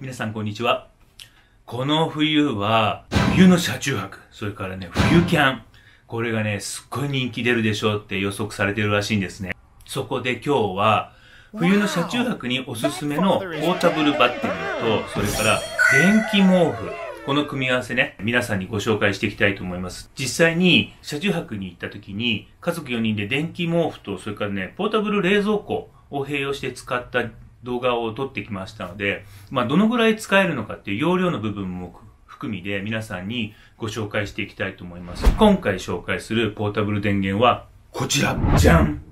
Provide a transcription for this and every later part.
皆さんこんにちは。この冬は、冬の車中泊、それからね、冬キャン。これがね、すっごい人気出るでしょうって予測されてるらしいんですね。そこで今日は、冬の車中泊におすすめのポータブルバッテリーと、それから電気毛布。この組み合わせね、皆さんにご紹介していきたいと思います。実際に車中泊に行った時に、家族4人で電気毛布と、それからね、ポータブル冷蔵庫を併用して使った動画を撮ってきましたので、まあ、どのぐらい使えるのかっていう容量の部分も含みで皆さんにご紹介していきたいと思います。今回紹介するポータブル電源はこちらじゃん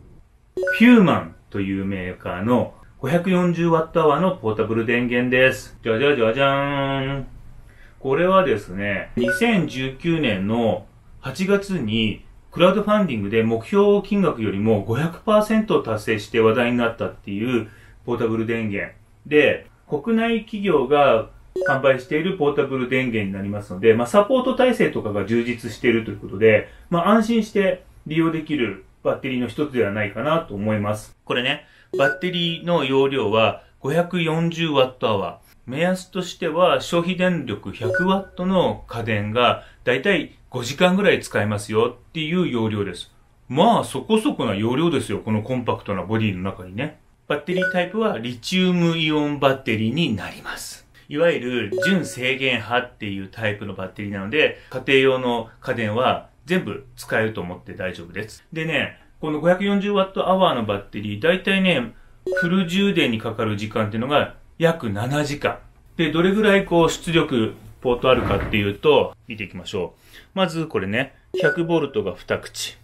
ヒューマンというメーカーの 540Wh のポータブル電源です。じゃじゃじゃじゃーん。これはですね、2019年の8月にクラウドファンディングで目標金額よりも500%達成して話題になったっていうポータブル電源。で、国内企業が販売しているポータブル電源になりますので、まあ、サポート体制とかが充実しているということで、まあ、安心して利用できるバッテリーの一つではないかなと思います。これね、バッテリーの容量は 540Wh。目安としては消費電力 100W の家電がだいたい5時間ぐらい使えますよっていう容量です。まあそこそこな容量ですよ、このコンパクトなボディの中にね。バッテリータイプはリチウムイオンバッテリーになります。いわゆる純制限派っていうタイプのバッテリーなので、家庭用の家電は全部使えると思って大丈夫です。でね、この 540Wh のバッテリー、だいたいね、フル充電にかかる時間っていうのが約7時間。で、どれぐらいこう出力ポートあるかっていうと、見ていきましょう。まずこれね、100V が2口。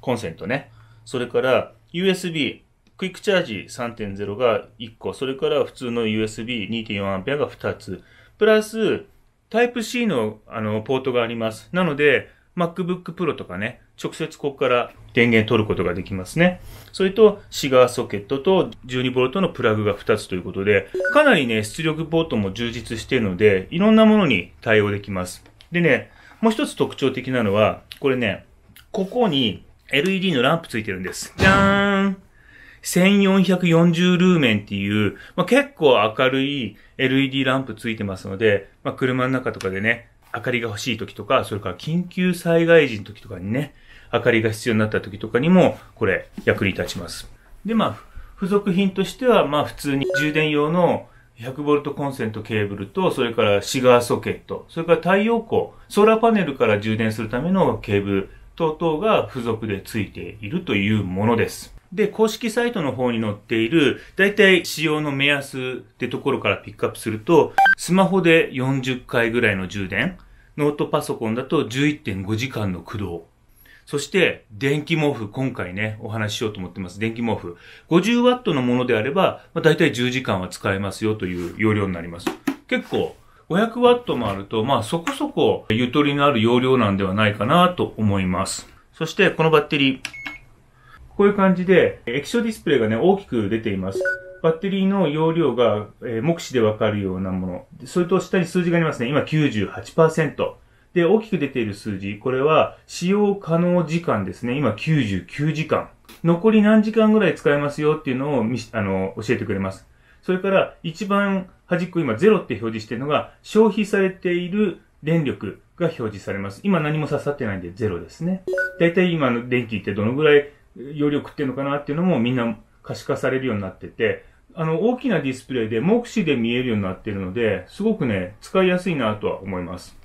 コンセントね。それから USB クイックチャージ3.0が1個、それから普通の USB2.4A が2つ、プラス、タイプ c のあのポートがあります。なので、MacBook Pro とかね、直接ここから電源取ることができますね。それと、シガーソケットと 12V のプラグが2つということで、かなりね、出力ポートも充実しているので、いろんなものに対応できます。でね、もう一つ特徴的なのは、これね、ここに LED のランプついてるんです。じゃーん1440ルーメンっていう、まあ、結構明るい LED ランプついてますので、まあ、車の中とかでね、明かりが欲しい時とか、それから緊急災害時の時とかにね、明かりが必要になった時とかにも、これ、役に立ちます。で、まあ、付属品としては、まあ、普通に充電用の 100V コンセントケーブルと、それからシガーソケット、それから太陽光、ソーラーパネルから充電するためのケーブル等々が付属で付いているというものです。で、公式サイトの方に載っている、だいたい使用の目安ってところからピックアップすると、スマホで40回ぐらいの充電、ノートパソコンだと11.5時間の駆動。そして、電気毛布、今回ね、お話ししようと思ってます。電気毛布。50 w のものであれば、まあ、大体10時間は使えますよという容量になります。結構、500 w もあると、まあそこそこゆとりのある容量なんではないかなと思います。そして、このバッテリー。こういう感じで、液晶ディスプレイがね、大きく出ています。バッテリーの容量が、えー、目視でわかるようなもの。それと下に数字がありますね。今98%。で、大きく出ている数字。これは、使用可能時間ですね。今99時間。残り何時間ぐらい使えますよっていうのをあの、教えてくれます。それから、一番端っこ、今0って表示してるのが、消費されている電力が表示されます。今何も刺さってないんで0ですね。だいたい今の電気ってどのぐらい余力っていうのかなっていうのもみんな可視化されるようになってて、あの、大きなディスプレイで目視で見えるようになってるので、すごくね、使いやすいなとは思います。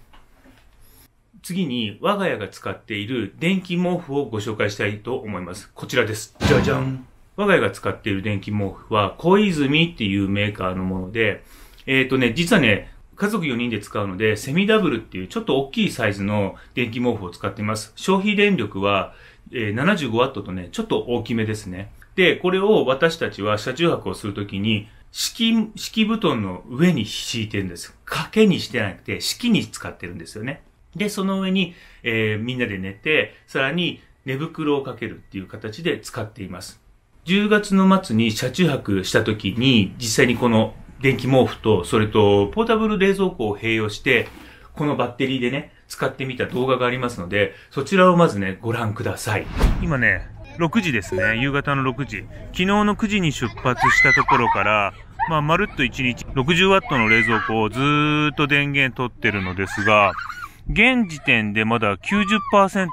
次に我が家が使っている電気毛布をご紹介したいと思います。こちらです。じゃじゃん。我が家が使っている電気毛布は、小泉っていうメーカーのもので、えっ、ー、とね、実はね、家族4人で使うので、セミダブルっていうちょっと大きいサイズの電気毛布を使っています。消費電力は、えー、75W とね、ちょっと大きめですね。で、これを私たちは車中泊をするときに、敷、敷布団の上に敷いてるんです。掛けにしてなくて、敷に使ってるんですよね。で、その上に、えー、みんなで寝て、さらに寝袋をかけるっていう形で使っています。10月の末に車中泊した時に、実際にこの電気毛布と、それとポータブル冷蔵庫を併用して、このバッテリーでね、使ってみた動画がありますので、そちらをまずね、ご覧ください。今ね、6時ですね。夕方の6時。昨日の9時に出発したところから、まあ、まるっと1日60ワットの冷蔵庫をずーっと電源取ってるのですが、現時点でまだ90%、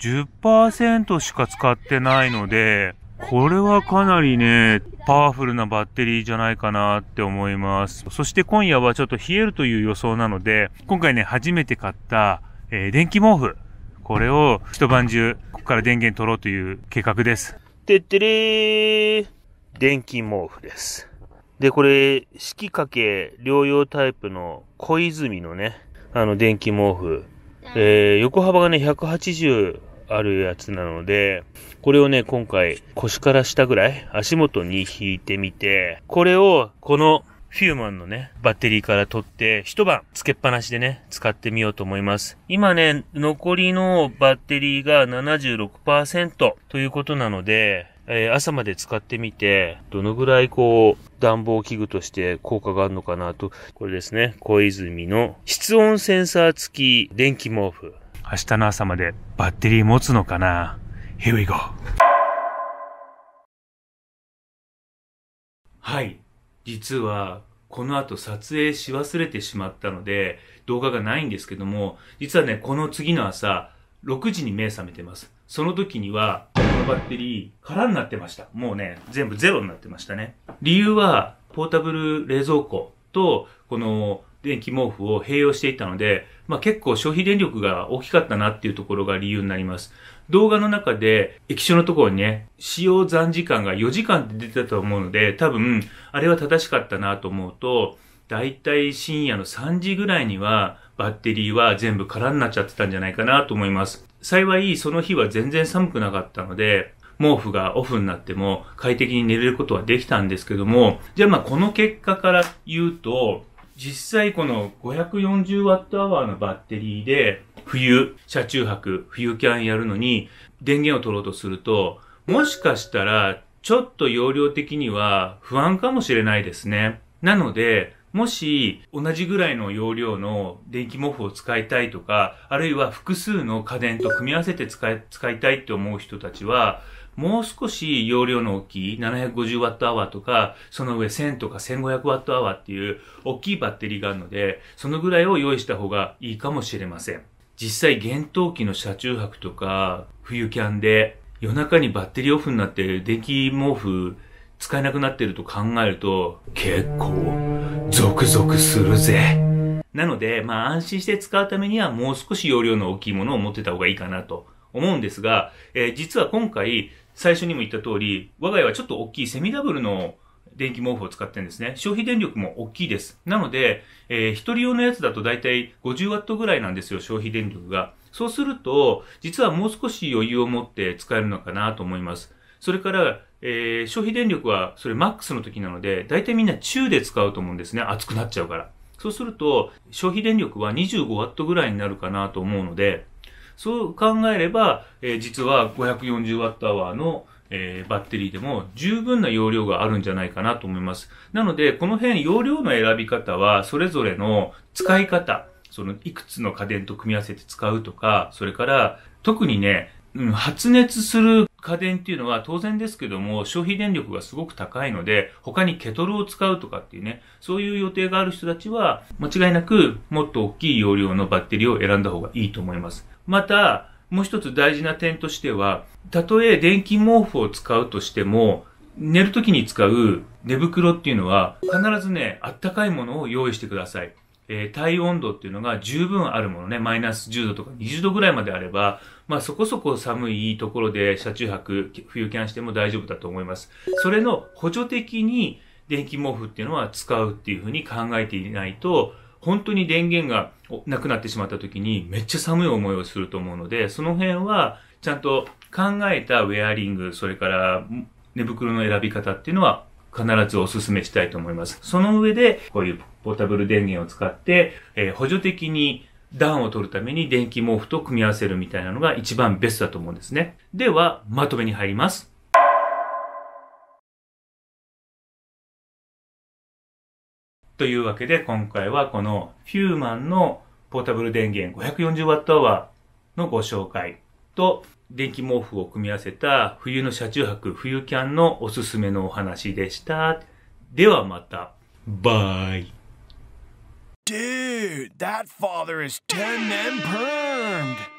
10%しか使ってないので、これはかなりね、パワフルなバッテリーじゃないかなって思います。そして今夜はちょっと冷えるという予想なので、今回ね、初めて買った、えー、電気毛布。これを一晩中、ここから電源取ろうという計画です。てってれー電気毛布です。で、これ、式掛け療養タイプの小泉のね、あの電気毛布。えー、横幅がね、180あるやつなので、これをね、今回腰から下ぐらい足元に引いてみて、これをこのフューマンのね、バッテリーから取って一晩つけっぱなしでね、使ってみようと思います。今ね、残りのバッテリーが76%ということなので、えー、朝まで使ってみて、どのぐらいこう、暖房器具として効果があるのかなと、これですね、小泉の室温センサー付き電気毛布。明日の朝までバッテリー持つのかな ?Here we go! はい。実は、この後撮影し忘れてしまったので、動画がないんですけども、実はね、この次の朝、6時に目覚めてます。その時には、このバッテリー、空になってました。もうね、全部ゼロになってましたね。理由は、ポータブル冷蔵庫と、この電気毛布を併用していたので、まあ、結構消費電力が大きかったなっていうところが理由になります。動画の中で液晶のところにね、使用残時間が4時間って出てたと思うので、多分、あれは正しかったなと思うと、だいたい深夜の3時ぐらいにはバッテリーは全部空になっちゃってたんじゃないかなと思います。幸いその日は全然寒くなかったので、毛布がオフになっても快適に寝れることはできたんですけども、じゃあまあこの結果から言うと、実際この 540Wh のバッテリーで、冬、車中泊、冬キャンやるのに、電源を取ろうとすると、もしかしたら、ちょっと容量的には不安かもしれないですね。なので、もし同じぐらいの容量の電気毛布を使いたいとか、あるいは複数の家電と組み合わせて使いたいって思う人たちは、もう少し容量の大きい 750Wh とか、その上1000とか 1500Wh っていう大きいバッテリーがあるので、そのぐらいを用意した方がいいかもしれません。実際、厳冬期の車中泊とか、冬キャンで、夜中にバッテリーオフになって電気毛布使えなくなってると考えると、結構、ゾクゾクするぜ。なので、まあ安心して使うためにはもう少し容量の大きいものを持ってた方がいいかなと思うんですが、えー、実は今回、最初にも言った通り、我が家はちょっと大きいセミダブルの電気毛布を使ってるんですね。消費電力も大きいです。なので、えー、人用のやつだと大体50ワットぐらいなんですよ、消費電力が。そうすると、実はもう少し余裕を持って使えるのかなと思います。それから、えー、消費電力はそれマックスの時なので、大体みんな中で使うと思うんですね。熱くなっちゃうから。そうすると、消費電力は25ワットぐらいになるかなと思うので、そう考えれば、えー、実は 540Wh の、えー、バッテリーでも十分な容量があるんじゃないかなと思います。なので、この辺容量の選び方は、それぞれの使い方、そのいくつの家電と組み合わせて使うとか、それから、特にね、うん、発熱する家電っていうのは当然ですけども、消費電力がすごく高いので、他にケトルを使うとかっていうね、そういう予定がある人たちは、間違いなくもっと大きい容量のバッテリーを選んだ方がいいと思います。また、もう一つ大事な点としては、たとえ電気毛布を使うとしても、寝る時に使う寝袋っていうのは必ずね、あったかいものを用意してください。えー、体温度っていうのが十分あるものね、マイナス10度とか20度ぐらいまであれば、まあそこそこ寒いところで車中泊、冬キャンしても大丈夫だと思います。それの補助的に電気毛布っていうのは使うっていうふうに考えていないと、本当に電源がなくなってしまった時にめっちゃ寒い思いをすると思うので、その辺はちゃんと考えたウェアリング、それから寝袋の選び方っていうのは必ずお勧めしたいと思います。その上で、こういうポータブル電源を使って、えー、補助的に暖を取るために電気毛布と組み合わせるみたいなのが一番ベストだと思うんですね。では、まとめに入ります。というわけで、今回はこのフューマンのポータブル電源 540Wh のご紹介と、電気毛布を組み合わせた冬の車中泊、冬キャンのおすすめのお話でした。ではまた。バイ。Dude, that father is 10 men permed.